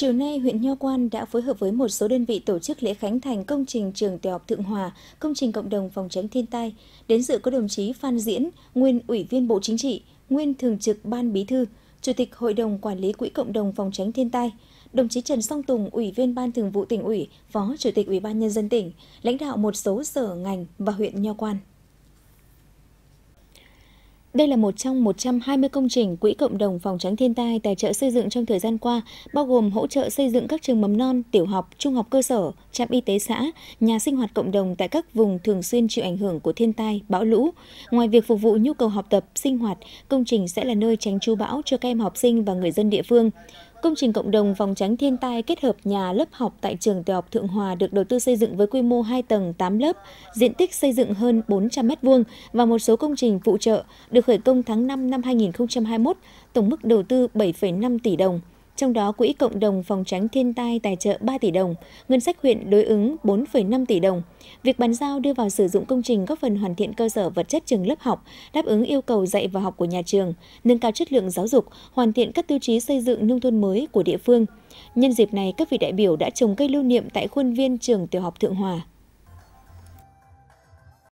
Chiều nay, huyện Nho Quan đã phối hợp với một số đơn vị tổ chức lễ khánh thành công trình trường tiểu học Thượng Hòa, công trình cộng đồng phòng tránh thiên tai. Đến dự có đồng chí Phan Diễn, nguyên Ủy viên Bộ Chính trị, nguyên Thường trực Ban Bí thư, Chủ tịch Hội đồng Quản lý Quỹ Cộng đồng phòng tránh thiên tai, đồng chí Trần Song Tùng, Ủy viên Ban Thường vụ tỉnh ủy, Phó Chủ tịch Ủy ban Nhân dân tỉnh, lãnh đạo một số sở ngành và huyện Nho Quan. Đây là một trong 120 công trình Quỹ Cộng đồng Phòng tránh thiên tai tài trợ xây dựng trong thời gian qua, bao gồm hỗ trợ xây dựng các trường mầm non, tiểu học, trung học cơ sở, trạm y tế xã, nhà sinh hoạt cộng đồng tại các vùng thường xuyên chịu ảnh hưởng của thiên tai, bão lũ. Ngoài việc phục vụ nhu cầu học tập, sinh hoạt, công trình sẽ là nơi tránh trú bão cho các em học sinh và người dân địa phương. Công trình cộng đồng phòng tránh thiên tai kết hợp nhà lớp học tại trường Tiểu học Thượng Hòa được đầu tư xây dựng với quy mô 2 tầng 8 lớp, diện tích xây dựng hơn 400 m2 và một số công trình phụ trợ được khởi công tháng 5 năm 2021, tổng mức đầu tư 7,5 tỷ đồng trong đó Quỹ Cộng đồng Phòng tránh thiên tai tài trợ 3 tỷ đồng, ngân sách huyện đối ứng 4,5 tỷ đồng. Việc bàn giao đưa vào sử dụng công trình góp phần hoàn thiện cơ sở vật chất trường lớp học, đáp ứng yêu cầu dạy và học của nhà trường, nâng cao chất lượng giáo dục, hoàn thiện các tiêu chí xây dựng nông thôn mới của địa phương. Nhân dịp này, các vị đại biểu đã trồng cây lưu niệm tại khuôn viên trường tiểu học Thượng Hòa.